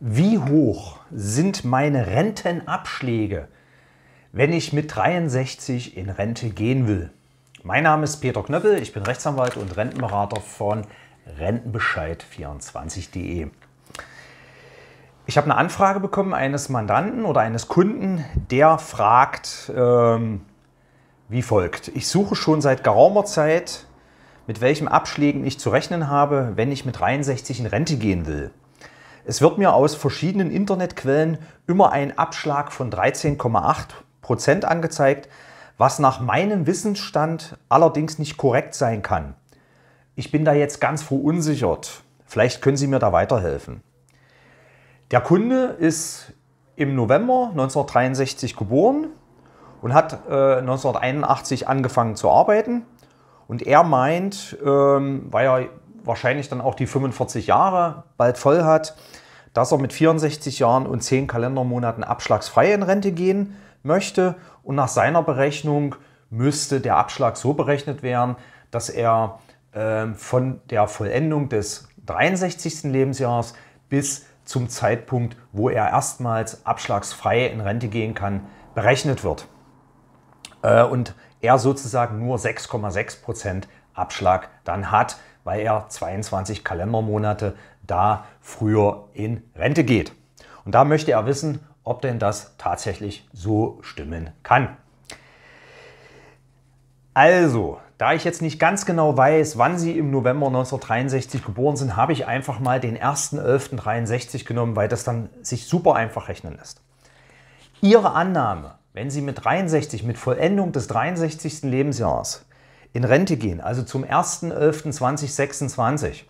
wie hoch sind meine Rentenabschläge, wenn ich mit 63 in Rente gehen will? Mein Name ist Peter Knöppel, ich bin Rechtsanwalt und Rentenberater von Rentenbescheid24.de. Ich habe eine Anfrage bekommen eines Mandanten oder eines Kunden, der fragt ähm, wie folgt. Ich suche schon seit geraumer Zeit, mit welchen Abschlägen ich zu rechnen habe, wenn ich mit 63 in Rente gehen will. Es wird mir aus verschiedenen Internetquellen immer ein Abschlag von 13,8 Prozent angezeigt, was nach meinem Wissensstand allerdings nicht korrekt sein kann. Ich bin da jetzt ganz verunsichert. Vielleicht können Sie mir da weiterhelfen. Der Kunde ist im November 1963 geboren und hat äh, 1981 angefangen zu arbeiten. Und er meint, ähm, weil er wahrscheinlich dann auch die 45 Jahre bald voll hat, dass er mit 64 Jahren und 10 Kalendermonaten abschlagsfrei in Rente gehen möchte. Und nach seiner Berechnung müsste der Abschlag so berechnet werden, dass er äh, von der Vollendung des 63. Lebensjahres bis zum Zeitpunkt, wo er erstmals abschlagsfrei in Rente gehen kann, berechnet wird. Äh, und er sozusagen nur 6,6% Abschlag dann hat, weil er 22 Kalendermonate da früher in Rente geht. Und da möchte er wissen, ob denn das tatsächlich so stimmen kann. Also, da ich jetzt nicht ganz genau weiß, wann Sie im November 1963 geboren sind, habe ich einfach mal den 1.11.63 genommen, weil das dann sich super einfach rechnen lässt. Ihre Annahme, wenn Sie mit 63, mit Vollendung des 63. Lebensjahres in Rente gehen, also zum 1.11.2026,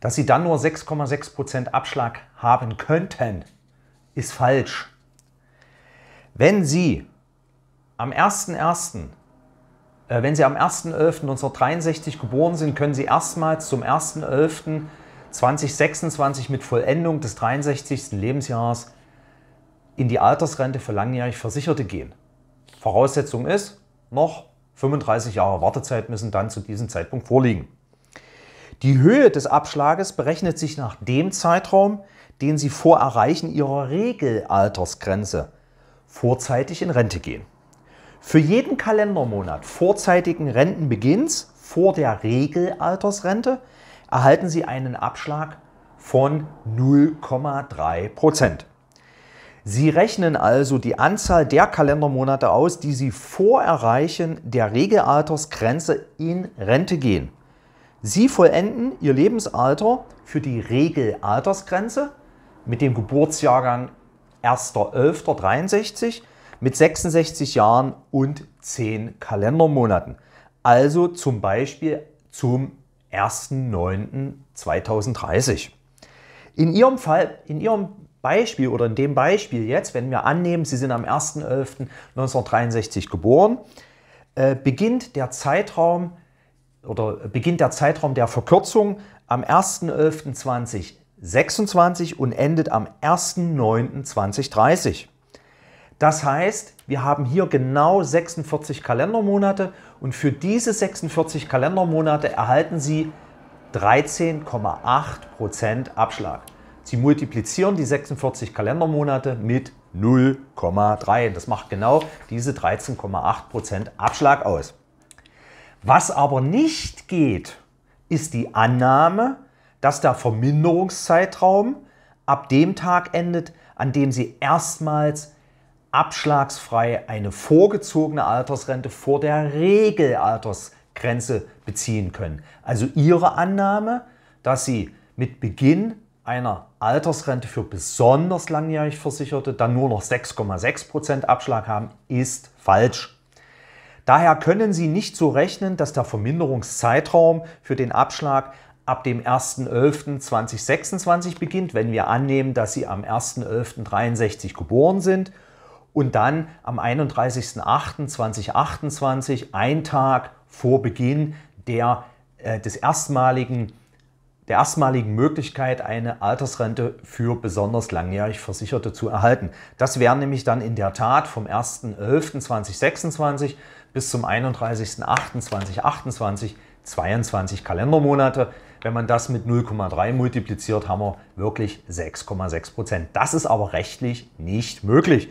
dass sie dann nur 6,6% Prozent Abschlag haben könnten, ist falsch. Wenn sie am 1.1., äh, wenn sie am 1.11.1963 geboren sind, können sie erstmals zum 1.11.2026 mit Vollendung des 63. Lebensjahres in die Altersrente für langjährig Versicherte gehen. Voraussetzung ist noch 35 Jahre Wartezeit müssen dann zu diesem Zeitpunkt vorliegen. Die Höhe des Abschlages berechnet sich nach dem Zeitraum, den Sie vor Erreichen Ihrer Regelaltersgrenze vorzeitig in Rente gehen. Für jeden Kalendermonat vorzeitigen Rentenbeginns vor der Regelaltersrente erhalten Sie einen Abschlag von 0,3 Prozent. Sie rechnen also die Anzahl der Kalendermonate aus, die Sie vor Erreichen der Regelaltersgrenze in Rente gehen. Sie vollenden Ihr Lebensalter für die Regelaltersgrenze mit dem Geburtsjahrgang 1.11.63 mit 66 Jahren und 10 Kalendermonaten. Also zum Beispiel zum 1.9.2030. In Ihrem Fall, in Ihrem Beispiel oder in dem Beispiel jetzt, wenn wir annehmen, Sie sind am 1.11.1963 geboren, äh, beginnt der Zeitraum oder beginnt der Zeitraum der Verkürzung am 1.11.2026 und endet am 1.9.2030. Das heißt, wir haben hier genau 46 Kalendermonate und für diese 46 Kalendermonate erhalten Sie 13,8% Abschlag. Sie multiplizieren die 46 Kalendermonate mit 0,3. Das macht genau diese 13,8% Abschlag aus. Was aber nicht geht, ist die Annahme, dass der Verminderungszeitraum ab dem Tag endet, an dem Sie erstmals abschlagsfrei eine vorgezogene Altersrente vor der Regelaltersgrenze beziehen können. Also Ihre Annahme, dass Sie mit Beginn einer Altersrente für besonders langjährig Versicherte dann nur noch 6,6% Prozent Abschlag haben, ist falsch. Daher können Sie nicht so rechnen, dass der Verminderungszeitraum für den Abschlag ab dem 1.11.2026 beginnt, wenn wir annehmen, dass Sie am 1.11.63 geboren sind und dann am 31.08.2028, ein Tag vor Beginn der, äh, des erstmaligen der erstmaligen Möglichkeit, eine Altersrente für besonders langjährig Versicherte zu erhalten. Das wären nämlich dann in der Tat vom 1.11.2026 bis zum 31.08.2028 22 Kalendermonate. Wenn man das mit 0,3 multipliziert, haben wir wirklich 6,6 Prozent. Das ist aber rechtlich nicht möglich.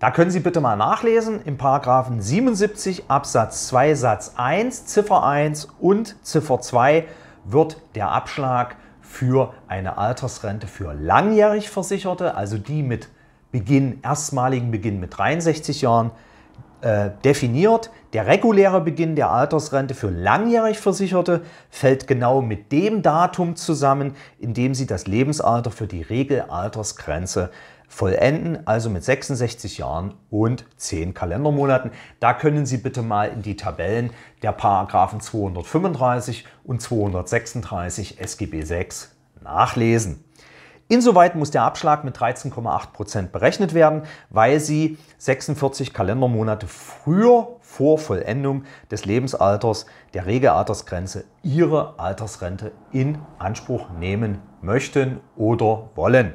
Da können Sie bitte mal nachlesen im Paragraphen 77 Absatz 2 Satz 1 Ziffer 1 und Ziffer 2 wird der Abschlag für eine Altersrente für langjährig Versicherte, also die mit Beginn, erstmaligen Beginn mit 63 Jahren, äh, definiert. Der reguläre Beginn der Altersrente für langjährig Versicherte fällt genau mit dem Datum zusammen, in dem sie das Lebensalter für die Regelaltersgrenze vollenden, also mit 66 Jahren und 10 Kalendermonaten. Da können Sie bitte mal in die Tabellen der Paragraphen 235 und 236 SGB 6 nachlesen. Insoweit muss der Abschlag mit 13,8 Prozent berechnet werden, weil sie 46 Kalendermonate früher vor Vollendung des Lebensalters der Regelaltersgrenze ihre Altersrente in Anspruch nehmen möchten oder wollen.